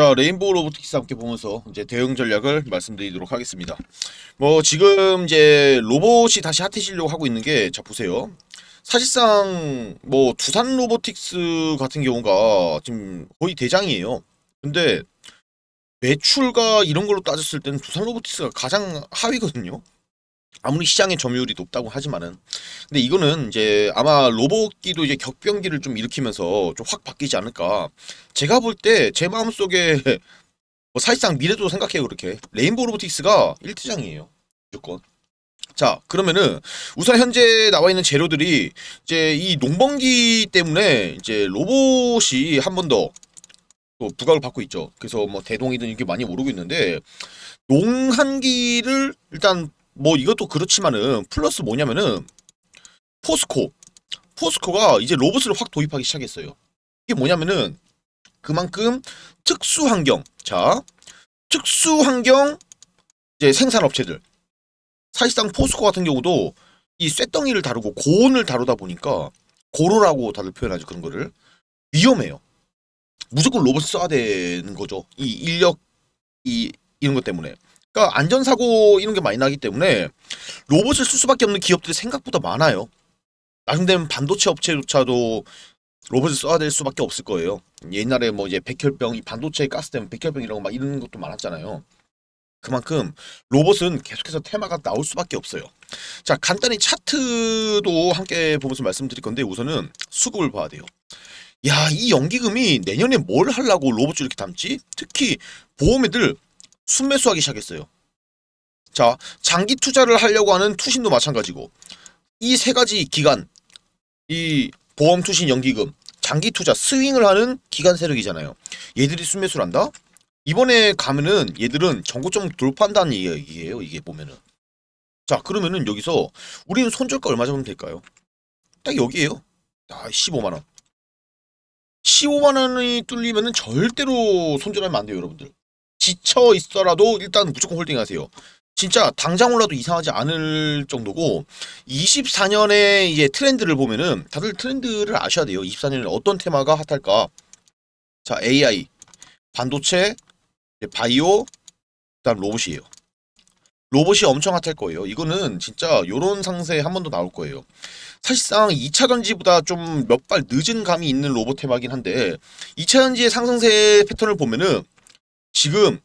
자, 레인보우 로보틱스 함께 보면서 이제 대응 전략을 말씀드리도록 하겠습니다. 뭐 지금 이제 로봇이 다시 핫해지려고 하고 있는 게 자 보세요. 사실상 뭐 두산 로보틱스 같은 경우가 지금 거의 대장이에요. 근데 매출과 이런 걸로 따졌을 때는 두산 로보틱스가 가장 하위거든요. 아무리 시장의 점유율이 높다고 하지만은 근데 이거는 이제 아마 로봇기도 이제 격변기를 좀 일으키면서 좀 확 바뀌지 않을까 제가 볼 때 제 마음속에 뭐 사실상 미래도 생각해요 그렇게 레인보우 로보틱스가 1티장이에요 무조건 자 그러면은 우선 현재 나와 있는 재료들이 이제 이 농번기 때문에 이제 로봇이 한 번 더 또 부각을 받고 있죠 그래서 뭐 대동이든 이렇게 많이 오르고 있는데 농한기를 일단 뭐 이것도 그렇지만은 플러스 뭐냐면은 포스코 포스코가 이제 로봇을 확 도입하기 시작했어요. 이게 뭐냐면은 그만큼 특수 환경 자 특수 환경 이제 생산 업체들 사실상 포스코 같은 경우도 이 쇳덩이를 다루고 고온을 다루다 보니까 고로라고 다들 표현하죠 그런 거를 위험해요. 무조건 로봇 써야 되는 거죠. 이 인력 이 이런 것 때문에 그러니까 안전사고 이런 게 많이 나기 때문에 로봇을 쓸 수밖에 없는 기업들이 생각보다 많아요. 나중 되면 반도체 업체조차도 로봇을 써야 될 수밖에 없을 거예요. 옛날에 뭐 이제 백혈병, 이 반도체 가스 때문에 백혈병 이런 거막 이런 것도 많았잖아요. 그만큼 로봇은 계속해서 테마가 나올 수밖에 없어요. 자, 간단히 차트도 함께 보면서 말씀드릴 건데 우선은 수급을 봐야 돼요. 야, 이 연기금이 내년에 뭘 하려고 로봇을 이렇게 담지? 특히 보험 애들 순매수하기 시작했어요. 자, 장기 투자를 하려고 하는 투신도 마찬가지고 이 세 가지 기간, 이 보험 투신 연기금, 장기 투자 스윙을 하는 기간 세력이잖아요. 얘들이 순매수를 한다? 이번에 가면은 얘들은 전고점 돌파한다는 얘기예요. 이게 보면은. 자, 그러면은 여기서 우리는 손절가 얼마 잡으면 될까요? 딱 여기에요. 아, 15만 원. 15만 원이 뚫리면은 절대로 손절하면 안 돼요, 여러분들. 지쳐 있어라도 일단 무조건 홀딩하세요. 진짜 당장 올라도 이상하지 않을 정도고 24년의 이제 트렌드를 보면은 다들 트렌드를 아셔야 돼요. 24년에 어떤 테마가 핫할까? 자 AI, 반도체, 바이오, 그다음 로봇이에요. 로봇이 엄청 핫할 거예요. 이거는 진짜 요런 상세 한번 더 나올 거예요. 사실상 2차 전지보다 좀 몇 발 늦은 감이 있는 로봇 테마긴 한데 2차 전지의 상승세 패턴을 보면은 지금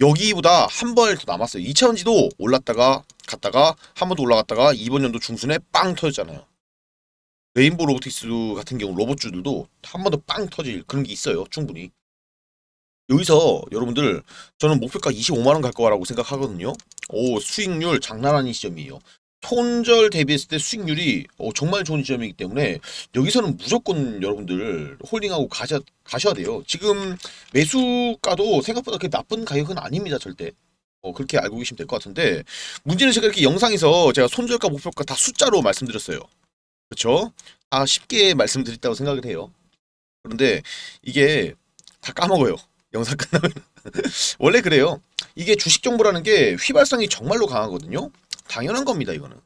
여기보다 한발더 남았어요. 2차전지도 올랐다가 갔다가 한 번 더 올라갔다가 이번 연도 중순에 빵 터졌잖아요. 레인보우 로보틱스 같은 경우 로봇주들도 한 번 더 빵 터질 그런 게 있어요. 충분히. 여기서 여러분들 저는 목표가 25만원 갈 거라고 생각하거든요. 오 수익률 장난 아닌 시점이에요. 손절 대비했을 때 수익률이 어, 정말 좋은 지점이기 때문에 여기서는 무조건 여러분들 홀딩하고 가셔, 가셔야 돼요. 지금 매수가도 생각보다 그렇게 나쁜 가격은 아닙니다. 절대. 어, 그렇게 알고 계시면 될 것 같은데 문제는 제가 이렇게 영상에서 제가 손절가 목표가 다 숫자로 말씀드렸어요. 그렇죠? 아 쉽게 말씀드렸다고 생각을 해요. 그런데 이게 다 까먹어요. 영상 끝나면 원래 그래요. 이게 주식 정보라는 게 휘발성이 정말로 강하거든요. 당연한 겁니다 이거는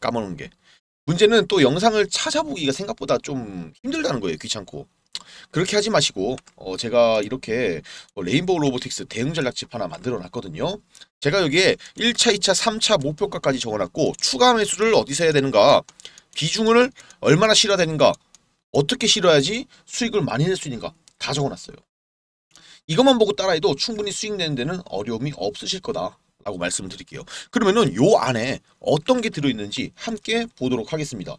까먹는 게 문제는 또 영상을 찾아보기가 생각보다 좀 힘들다는 거예요 귀찮고 그렇게 하지 마시고 어, 제가 이렇게 어, 레인보우 로보틱스 대응 전략집 하나 만들어 놨거든요 제가 여기에 1차 2차 3차 목표가까지 적어놨고 추가 매수를 어디서 해야 되는가 비중을 얼마나 실어야 되는가 어떻게 실어야지 수익을 많이 낼 수 있는가 다 적어놨어요 이것만 보고 따라해도 충분히 수익 내는 데는 어려움이 없으실 거다 라고 말씀을 드릴게요. 그러면은 요 안에 어떤 게 들어있는지 함께 보도록 하겠습니다.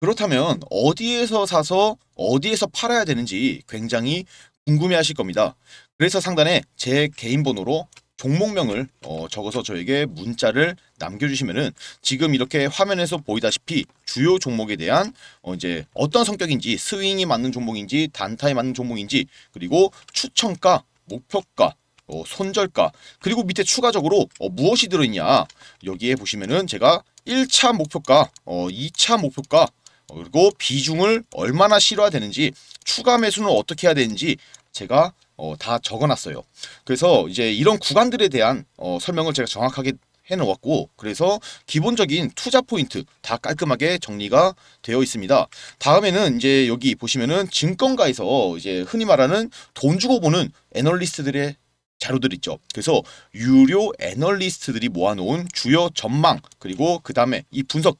그렇다면 어디에서 사서 어디에서 팔아야 되는지 굉장히 궁금해 하실 겁니다. 그래서 상단에 제 개인 번호로 종목명을 어, 적어서 저에게 문자를 남겨주시면은 지금 이렇게 화면에서 보이다시피 주요 종목에 대한 어, 이제 어떤 성격인지 스윙이 맞는 종목인지 단타에 맞는 종목인지 그리고 추천가 목표가 어, 손절가 그리고 밑에 추가적으로 어, 무엇이 들어있냐 여기에 보시면은 제가 1차 목표가 어, 2차 목표가 어, 그리고 비중을 얼마나 실어야 되는지 추가 매수는 어떻게 해야 되는지 제가 어, 다 적어놨어요. 그래서 이제 이런 구간들에 대한 어, 설명을 제가 정확하게 해놓았고 그래서 기본적인 투자 포인트 다 깔끔하게 정리가 되어 있습니다. 다음에는 이제 여기 보시면은 증권가에서 이제 흔히 말하는 돈 주고 보는 애널리스트들의 자료들 있죠. 그래서 유료 애널리스트들이 모아놓은 주요 전망 그리고 그 다음에 이 분석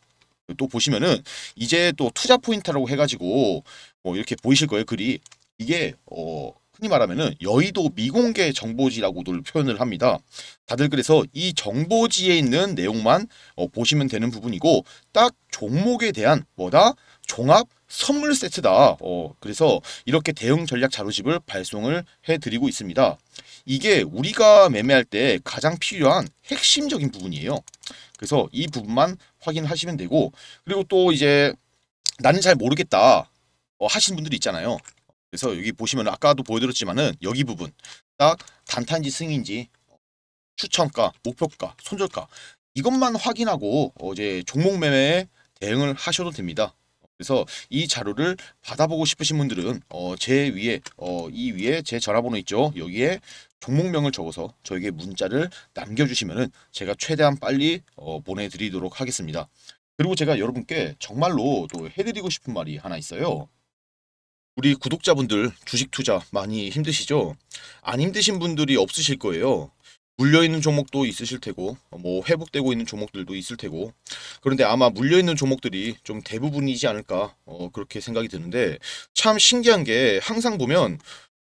또 보시면은 이제 또 투자 포인트라고 해가지고 뭐 이렇게 보이실 거예요 글이 이게 어 흔히 말하면은 여의도 미공개 정보지라고들 표현을 합니다. 다들 그래서 이 정보지에 있는 내용만 어 보시면 되는 부분이고 딱 종목에 대한 뭐다 종합 선물 세트다. 어, 그래서 이렇게 대응 전략 자료집을 발송을 해드리고 있습니다. 이게 우리가 매매할 때 가장 필요한 핵심적인 부분이에요. 그래서 이 부분만 확인하시면 되고 그리고 또 이제 나는 잘 모르겠다 어, 하시는 분들이 있잖아요. 그래서 여기 보시면 아까도 보여드렸지만은 여기 부분 딱 단타인지 승인지 추천가, 목표가, 손절가 이것만 확인하고 어제 종목 매매에 대응을 하셔도 됩니다. 그래서 이 자료를 받아보고 싶으신 분들은 어, 제 위에 어, 이 위에 제 전화번호 있죠. 여기에 종목명을 적어서 저에게 문자를 남겨주시면 제가 최대한 빨리 어, 보내드리도록 하겠습니다. 그리고 제가 여러분께 정말로 또 해드리고 싶은 말이 하나 있어요. 우리 구독자분들 주식 투자 많이 힘드시죠? 안 힘드신 분들이 없으실 거예요. 물려있는 종목도 있으실 테고 뭐 회복되고 있는 종목들도 있을 테고 그런데 아마 물려있는 종목들이 좀 대부분이지 않을까 어, 그렇게 생각이 드는데 참 신기한 게 항상 보면